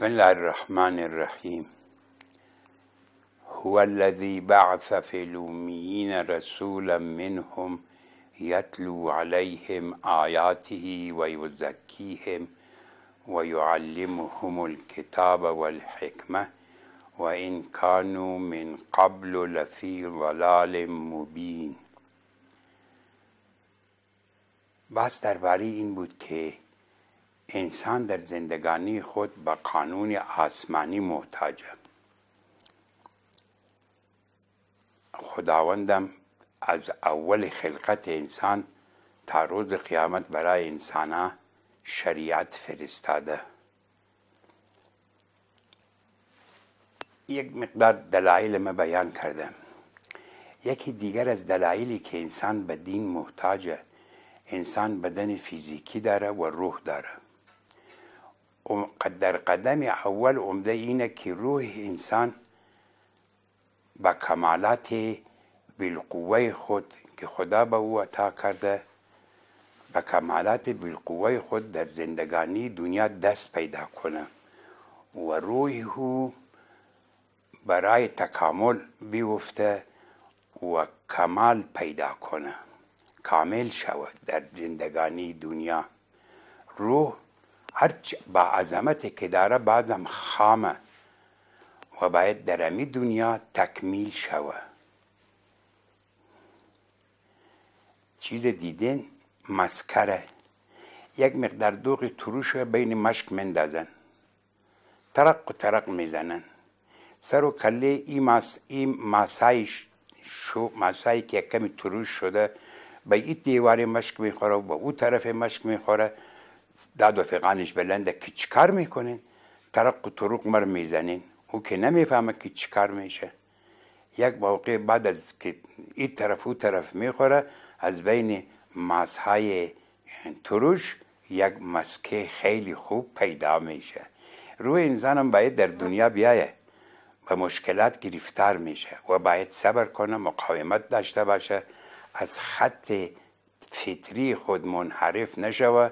بسم الله الرحمن الرحيم هو الذي بعث في الأميين رسولا منهم يتلو عليهم آياته ويزكيهم ويعلمهم الكتاب والحكمة وإن كانوا من قبل لفي ضلال مبين بس درباري إن بود که انسان در زندگانی خود به قانون آسمانی محتاجه خداوندم از اول خلقت انسان تا روز قیامت برای انسانها شریعت فرستاده یک مقدار دلایل ما بیان کردم یکی دیگر از دلایلی که انسان به دین محتاجه انسان بدن فیزیکی داره و روح داره در قدم اول عمده اینه که روح انسان با کمالات بالقوه خود که خدا به او عطا کرده به کمالات بالقوه خود در زندگانی دنیا دست پیدا کنه و روح او برای تکامل بیفته و کمال پیدا کنه کامل شود در زندگانی دنیا روح هرچ با عظمت که داره بعضم خامه و باید در دنیا تکمیل شوه چیز دیدن مسکره یک مقدار دوغ تروشه بین مشک مندازن ترق و ترق میزنن سر و کله این ماس ای ماسایش شو که کمی تروش شده به این دیوار مشک میخوره و به اون طرف مشک میخوره داد و فقانش بلنده که چکار میکنین طرق و طرق مر میزنین او که نمیفهمه که چکار میشه یک موقع بعد از که این طرف او طرف میخوره از بین ماسهای تروش یک مسکه خیلی خوب پیدا میشه روی انسانم باید در دنیا بیایه و مشکلات گرفتار میشه و باید صبر کنه مقاومت داشته باشه از خط فطری خود منحرف نشوه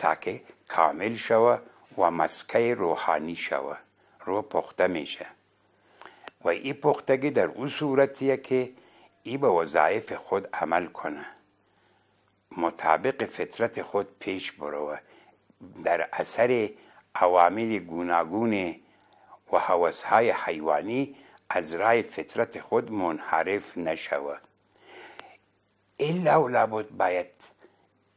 تاکه کامل شوه و مسکه روحانی شوه رو پخته میشه و این پختگی در او صورتیه که ای به وظایف خود عمل کنه مطابق فطرت خود پیش بروه در اثر عوامل گوناگون و حوثهای حیوانی از رای فطرت خود منحرف نشوه الا و لابد باید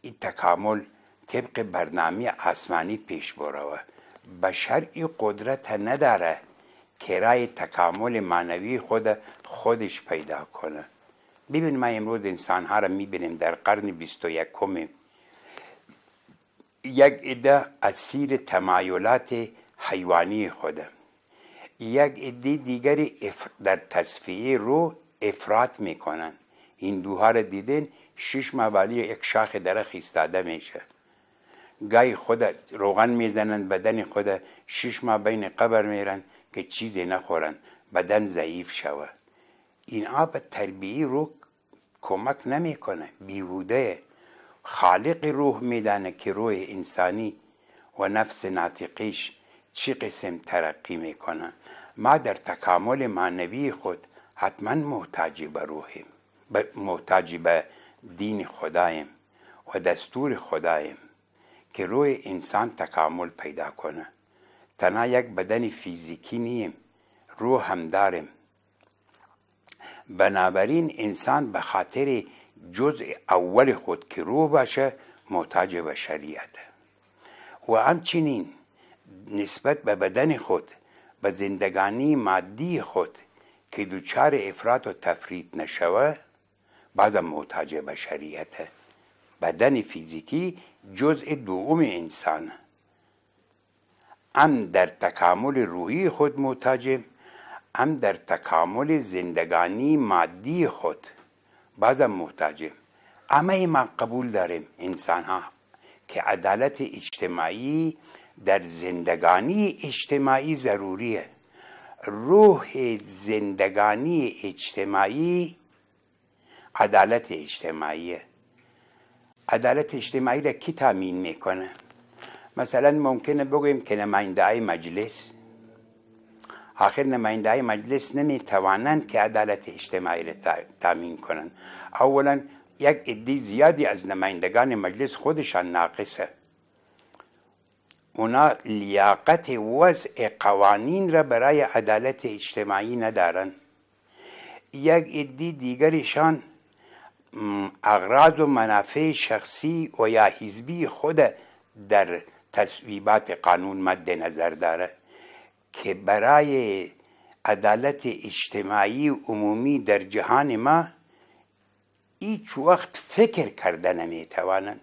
این تکامل طبق برنامه آسمانی پیش بروه بشر این قدرت نداره که رای تکامل معنوی خود خودش پیدا کنه ببین ما امروز انسان ها را میبینیم در قرن بیست و یکم یک عده اسیر تمایلات حیوانی خود یک عده دیگری در تصفیه رو افراط میکنن این دوها را دیدین شش موالی یک شاخ درخ ایستاده میشه گای خود روغن میزنن بدن خود شش ماه بین قبر میرن که چیزی نخورن بدن ضعیف شود این آب تربیعی رو کمک نمیکنه بیهوده خالق روح میدانه که روح انسانی و نفس ناطقیش چی قسم ترقی میکنه ما در تکامل معنوی خود حتما محتاجی به روحیم محتاجی به دین خدایم و دستور خدایم که روی انسان تکامل پیدا کنه تنها یک بدن فیزیکی نیم روح هم داریم بنابراین انسان به خاطر جزء اول خود که روح باشه محتاج به شریعت و همچنین نسبت به بدن خود به زندگانی مادی خود که دوچار افراد و تفرید نشوه بعضا محتاج به شریعته بدن فیزیکی جزء دوم انسان ام در تکامل روحی خود متجم ام در تکامل زندگانی مادی خود بعضا محتاجه همه ما قبول داریم انسان ها که عدالت اجتماعی در زندگانی اجتماعی ضروریه روح زندگانی اجتماعی عدالت اجتماعیه عدالت اجتماعی را کی تامین میکنه مثلا ممکنه بگویم که نماینده مجلس آخر نماینده های مجلس نمیتوانند که عدالت اجتماعی را تامین کنند اولا یک عده زیادی از نمایندگان مجلس خودشان ناقصه اونا لیاقت وضع قوانین را برای عدالت اجتماعی ندارن یک عده دیگرشان اغراض و منافع شخصی و یا حزبی خود در تصویبات قانون مد نظر داره که برای عدالت اجتماعی عمومی در جهان ما هیچ وقت فکر کرده نمیتوانند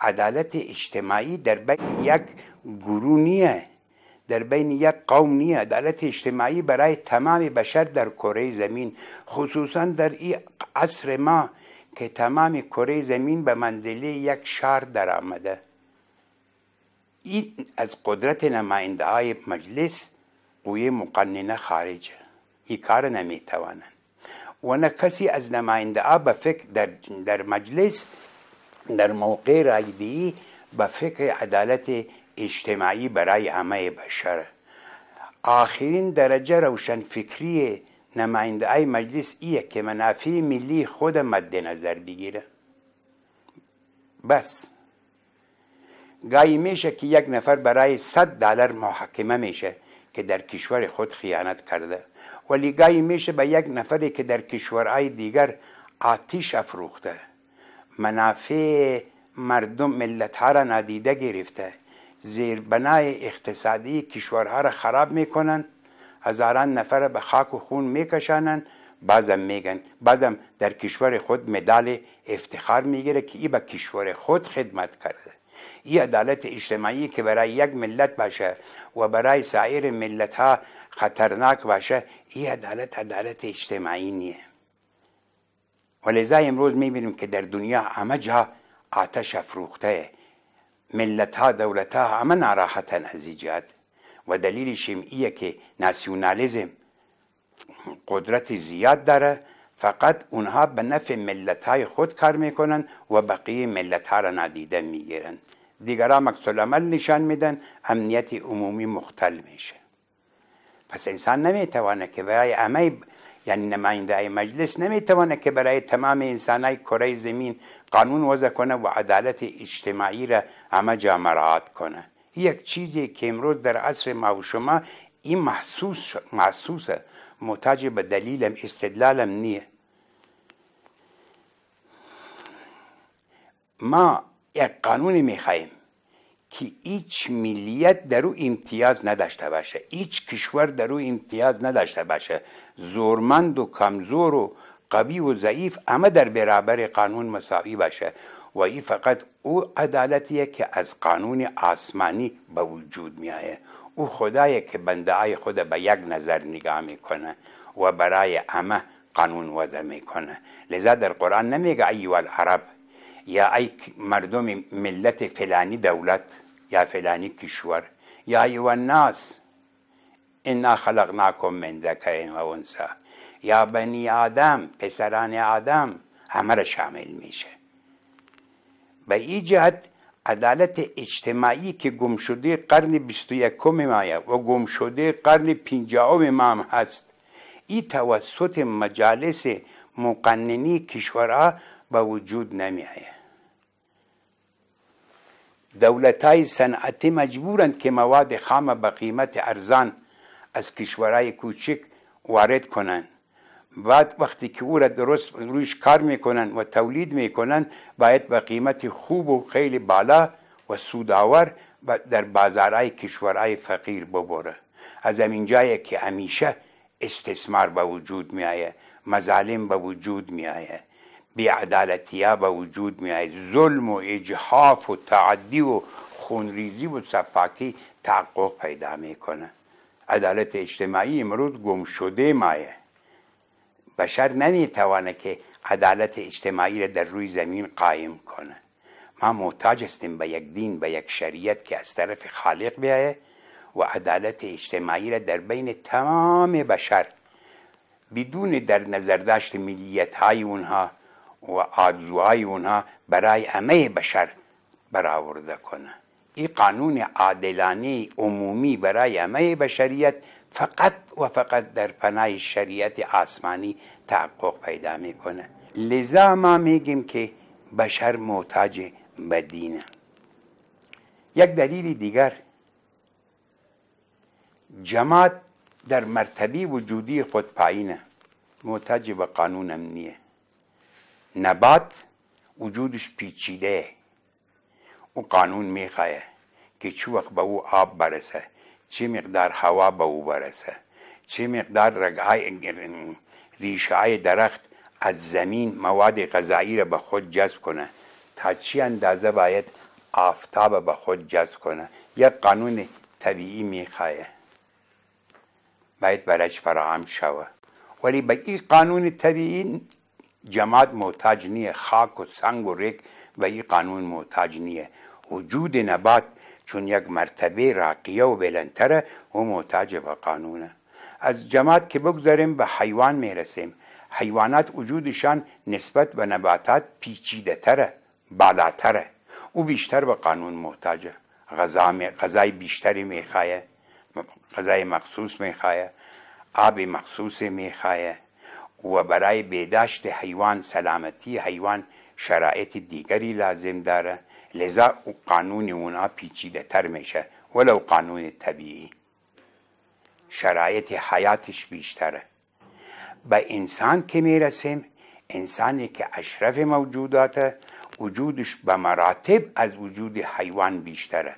عدالت اجتماعی در بین یک گروه نیه در بین یک قوم نیه عدالت اجتماعی برای تمام بشر در کره زمین خصوصا در این عصر ما که تمام کره زمین به منزله یک شهر درآمده این از قدرت نماینده های مجلس قوی مقننه خارجه این کار نمیتوانند و نه کسی از نماینده ها به فکر در, در مجلس در موقع رایدهی به فکر عدالت اجتماعی برای همه بشر آخرین درجه روشن فکری نماینده ای مجلس ایه که منافع ملی خود مد نظر بگیره بس گاهی میشه که یک نفر برای صد دلار محاکمه میشه که در کشور خود خیانت کرده ولی گاهی میشه به یک نفری که در کشورهای دیگر آتیش افروخته منافع مردم ملت ها را نادیده گرفته زیربنای اقتصادی کشورها را خراب میکنند هزاران نفر به خاک و خون میکشانند بعضم میگن بعضم در کشور خود مدال افتخار میگیره که ای به کشور خود خدمت کرده این عدالت اجتماعی که برای یک ملت باشه و برای سایر ملت خطرناک باشه این عدالت عدالت اجتماعی نیه و امروز میبینیم که در دنیا همه جا آتش افروخته ملت ها دولت ها همه ناراحتن از و دلیلش هم ایه که ناسیونالیزم قدرت زیاد داره فقط اونها به نفع ملت های خود کار میکنن و بقیه ملت ها را نادیده میگیرن دیگرام عمل نشان میدن امنیت عمومی مختل میشه پس انسان نمیتوانه که برای امی یعنی نماینده مجلس نمیتوانه که برای تمام انسان های کره زمین قانون وضع کنه و عدالت اجتماعی را همه جا کنه یک چیزی که امروز در عصر ما و شما این محسوس محسوسه متوجه به دلیلم استدلالم نیه ما یک قانون میخوایم که هیچ ملیت در او امتیاز نداشته باشه هیچ کشور در او امتیاز نداشته باشه زورمند و کمزور و قوی و ضعیف همه در برابر قانون مساوی باشه و این فقط او عدالتیه که از قانون آسمانی به وجود میایه او خدایه که بنده خود به یک نظر نگاه میکنه و برای همه قانون وضع میکنه لذا در قرآن نمیگه ایو العرب یا ای مردم ملت فلانی دولت یا فلانی کشور یا ایو الناس انا خلقناکم من ذکر و انسا یا بنی آدم پسران آدم همه را شامل میشه به این جهت عدالت اجتماعی که گم شده قرن 21 مایه و گمشده قرن 50 ما هم هست این توسط مجالس مقننی کشورها به وجود نمیایه دولت های صنعتی مجبورند که مواد خام به قیمت ارزان از کشورهای کوچک وارد کنند بعد وقتی که او را درست رویش کار میکنن و تولید میکنن باید به قیمت خوب و خیلی بالا و سوداور در بازارهای کشورهای فقیر ببره از همین جایی که همیشه استثمار به وجود میآید مظالم به وجود میآید بیعدالتی ها به وجود میایه ظلم و اجحاف و تعدی و خونریزی و صفاکی تحقق پیدا میکنه عدالت اجتماعی امروز گم شده مایه بشر نمیتوانه که عدالت اجتماعی را در روی زمین قایم کنه ما محتاج هستیم به یک دین به یک شریعت که از طرف خالق بیایه و عدالت اجتماعی را در بین تمام بشر بدون در نظر داشت ملیت های اونها و آرزوهای اونها برای همه بشر برآورده کنه این قانون عادلانه عمومی برای همه بشریت فقط و فقط در پناه شریعت آسمانی تحقق پیدا میکنه لذا ما میگیم که بشر محتاج بدینه یک دلیل دیگر جماعت در مرتبی وجودی خود پایینه محتاج به قانون امنیه نبات وجودش پیچیده او قانون میخواه که چه وقت به او آب برسه چه مقدار هوا به او برسه چه مقدار رگهای ریشه های درخت از زمین مواد غذایی را به خود جذب کنه تا چی اندازه باید آفتاب به خود جذب کنه یک قانون طبیعی میخواه باید برش فراهم شوه ولی به این قانون طبیعی جماعت محتاج نیه خاک و سنگ و ریک به این قانون محتاج نیه وجود نبات چون یک مرتبه راقیه و بلندتره و محتاج به قانونه از جماعت که بگذاریم به حیوان میرسیم حیوانات وجودشان نسبت به نباتات پیچیده تره بالاتره او بیشتر به قانون محتاجه غذای بیشتری میخواه غذای مخصوص میخواه آب مخصوص میخواه و برای بیداشت حیوان سلامتی حیوان شرایط دیگری لازم داره لذا قانون اونا پیچیده تر میشه ولو قانون طبیعی شرایط حیاتش بیشتره به انسان که میرسیم انسانی که اشرف موجوداته وجودش به مراتب از وجود حیوان بیشتره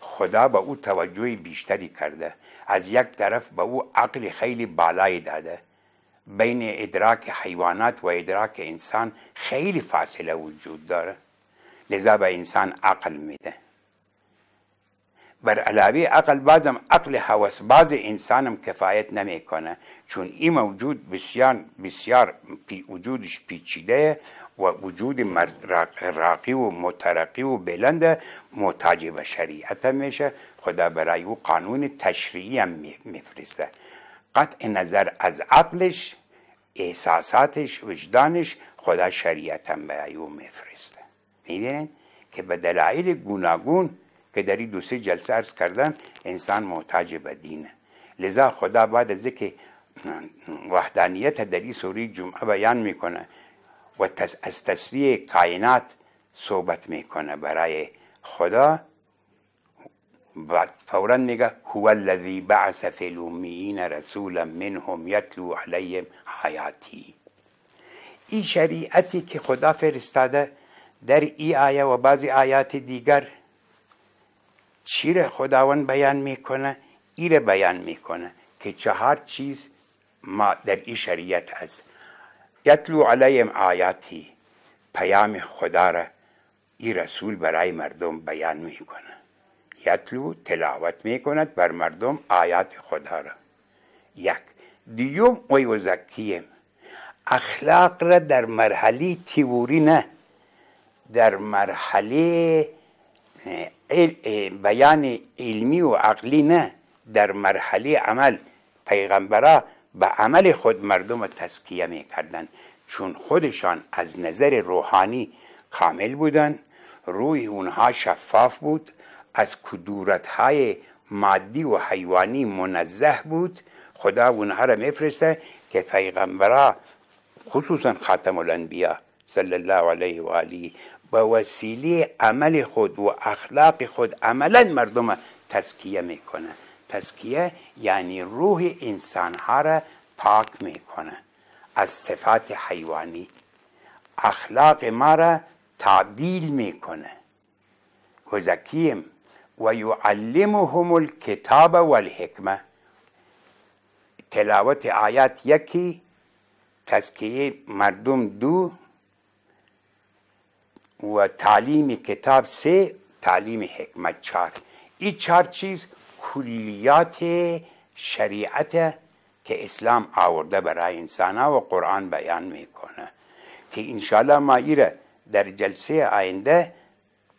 خدا به او توجه بیشتری کرده از یک طرف به او عقل خیلی بالایی داده بین ادراک حیوانات و ادراک انسان خیلی فاصله وجود داره لذا به انسان عقل میده بر علاوه عقل بازم عقل حواس باز انسانم کفایت نمیکنه چون این موجود بسیار بسیار پی وجودش پیچیده و وجود راقی و مترقی و بلنده محتاج به شریعت میشه خدا برای او قانون تشریعی هم میفرسته قطع نظر از عقلش احساساتش وجدانش خدا شریعت هم برای او میفرسته میبینین که به دلایل گوناگون که در این دو سه جلسه عرض کردن انسان محتاج به دینه لذا خدا بعد از اینکه وحدانیت در این سوره جمعه بیان میکنه و از تصویه کائنات صحبت میکنه برای خدا بعد فورا میگه هو الذی بعث فی الامیین رسولا منهم یتلو علیهم حیاتی این شریعتی که خدا فرستاده در ای آیه و بعضی آیات دیگر چی خداوند بیان میکنه ایره بیان میکنه که چهار چیز ما در این شریعت از یتلو علیم آیاتی پیام خدا را ای رسول برای مردم بیان میکنه یتلو تلاوت میکند بر مردم آیات خدا را یک دیوم و اخلاق را در مرحله تیوری نه در مرحله بیان علمی و عقلی نه در مرحله عمل پیغمبرا به عمل خود مردم رو تسکیه می کردن چون خودشان از نظر روحانی کامل بودن روی اونها شفاف بود از کدورت های مادی و حیوانی منزه بود خدا اونها را میفرسته که پیغمبرا خصوصا خاتم الانبیا صلی الله علیه و آله با وسیله عمل خود و اخلاق خود عملا مردم تزکیه میکنه تزکیه یعنی روح انسان ها را پاک میکنه از صفات حیوانی اخلاق ما را تعدیل میکنه زکیم و یعلمهم الکتاب والحکمه تلاوت آیات یکی تزکیه مردم دو و تعلیم کتاب سه تعلیم حکمت چار این چهار چیز کلیات شریعت که اسلام آورده برای انسان و قرآن بیان میکنه که انشالله ما ایره در جلسه آینده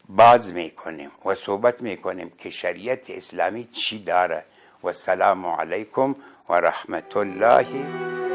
باز میکنیم و صحبت میکنیم که شریعت اسلامی چی داره و سلام علیکم و رحمت الله